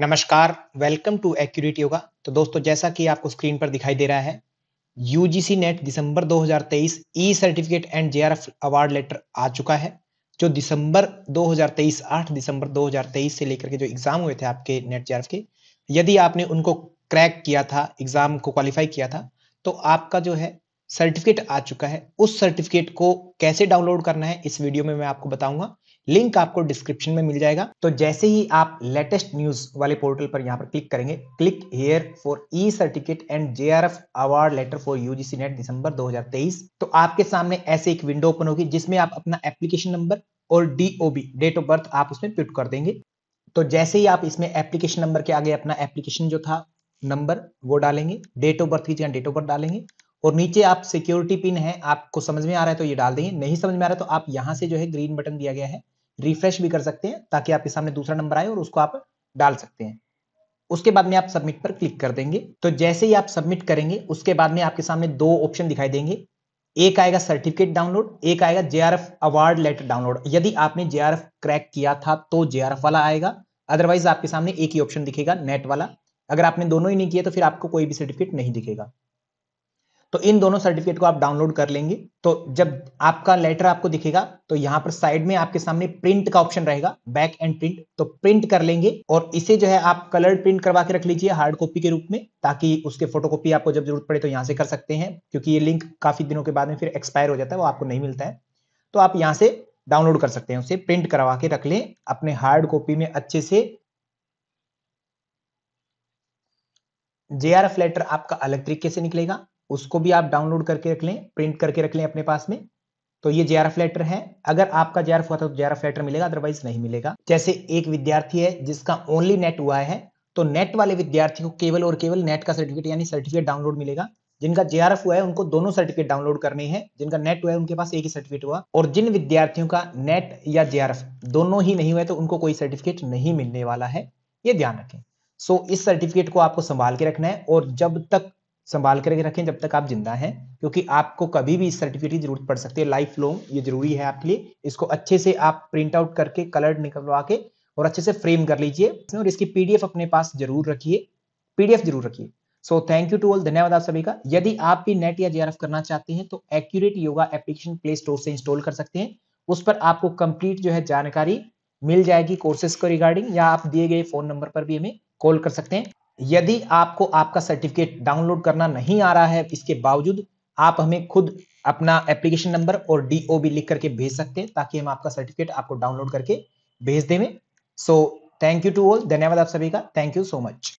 नमस्कार welcome to accurate yoga तो दोस्तों जैसा कि आपको स्क्रीन पर दिखाई दे रहा है UGC NET December 2023 e certificate and J award letter आ चुका है जो दिसंबर 2023 8 दिसंबर 2023 से लेकर के जो एग्जाम हुए थे आपके नेट जे के यदि आपने उनको क्रैक किया था एग्जाम को क्वालिफाई किया था तो आपका जो है सर्टिफिकेट आ चुका है उस सर्टिफिकेट को कैसे डाउनलोड करना है इस वीडियो में मैं आपको बताऊंगा लिंक आपको डिस्क्रिप्शन में मिल जाएगा तो जैसे ही आप लेटेस्ट न्यूज वाले पोर्टल पर यहाँ पर क्लिक करेंगे click here for e certificate and J award letter for UGC NET December 2023 तो आपके सामने ऐसे एक विंडो ओपन होगी जिसमें आप अपना एप्लीकेशन नंबर और डीओबी डेट ऑफ बर्थ आप उसमें पुट कर देंगे तो जैसे ही आप इसमें एप्लीकेशन नंबर के आगे अपना एप्लीकेशन जो था नंबर वो डालेंगे डेट ऑफ बर्थ की जगह डेट ऑफ बर्थ डालेंगे और नीचे आप सिक्योरिटी पिन है आपको समझ में आ रहा है तो ये डाल देंगे नहीं समझ में आ रहा है तो आप यहाँ से जो है ग्रीन बटन दिया गया है रिफ्रेश भी कर सकते हैं ताकि आपके सामने दूसरा नंबर आए और उसको आप डाल सकते हैं उसके बाद में आप सबमिट पर क्लिक कर देंगे तो जैसे ही आप सबमिट करेंगे उसके बाद में आपके सामने दो ऑप्शन दिखाई देंगे एक आएगा सर्टिफिकेट डाउनलोड एक आएगा एफ अवार्ड लेटर डाउनलोड यदि आपने एफ क्रैक किया था तो एफ वाला आएगा अदरवाइज आपके सामने एक ही ऑप्शन दिखेगा नेट वाला अगर आपने दोनों ही नहीं किया तो फिर आपको कोई भी सर्टिफिकेट नहीं दिखेगा तो इन दोनों सर्टिफिकेट को आप डाउनलोड कर लेंगे तो जब आपका लेटर आपको दिखेगा तो यहाँ पर साइड में आपके सामने प्रिंट का ऑप्शन रहेगा बैक एंड प्रिंट तो प्रिंट कर लेंगे और इसे जो है आप कलर प्रिंट करवा के रख लीजिए हार्ड कॉपी के रूप में ताकि उसके फोटोकॉपी आपको जब जरूरत पड़े तो यहाँ से कर सकते हैं क्योंकि ये लिंक काफी दिनों के बाद में फिर एक्सपायर हो जाता है वो आपको नहीं मिलता है तो आप यहाँ से डाउनलोड कर सकते हैं उसे प्रिंट करवा के रख लें अपने हार्ड कॉपी में अच्छे से एफ लेटर आपका अलग तरीके से निकलेगा उसको भी आप डाउनलोड करके रख लें प्रिंट करके रख लें अपने पास में तो ये जे लेटर है अगर आपका जे हुआ था तो जे लेटर मिलेगा अदरवाइज नहीं मिलेगा जैसे एक विद्यार्थी है जिसका ओनली नेट हुआ है तो नेट वाले विद्यार्थी को केवल और केवल नेट का सर्टिफिकेट यानी सर्टिफिकेट डाउनलोड मिलेगा जिनका जे हुआ है उनको दोनों सर्टिफिकेट डाउनलोड करने हैं जिनका नेट हुआ है उनके पास एक ही सर्टिफिकेट हुआ और जिन विद्यार्थियों का नेट या जे दोनों ही नहीं हुआ है तो उनको कोई सर्टिफिकेट नहीं मिलने वाला है ये ध्यान रखें सो so, इस सर्टिफिकेट को आपको संभाल के रखना है और जब तक संभाल करके रखें जब तक आप जिंदा हैं क्योंकि आपको कभी भी इस सर्टिफिकेट की जरूरत पड़ सकती है लाइफ लॉन्ग ये जरूरी है आपके लिए इसको अच्छे से आप प्रिंट आउट करके कलर निकलवा के और अच्छे से फ्रेम कर लीजिए और इसकी पीडीएफ अपने पास जरूर रखिए पीडीएफ जरूर रखिए so thank you to all धन्यवाद आप सभी का यदि आप भी नेट या जेआरएफ करना चाहते हैं तो accurate yoga application Play Store से इंस्टॉल कर सकते हैं उस पर आपको कंप्लीट जो है जानकारी मिल जाएगी कोर्सेज को रिगार्डिंग या आप दिए गए फोन नंबर पर भी हमें कॉल कर सकते हैं यदि आपको आपका सर्टिफिकेट डाउनलोड करना नहीं आ रहा है इसके बावजूद आप हमें खुद अपना एप्लीकेशन नंबर और डीओबी लिख करके भेज सकते हैं ताकि हम आपका सर्टिफिकेट आपको डाउनलोड करके भेज देवें so thank you to all धन्यवाद आप सभी का थैंक यू सो मच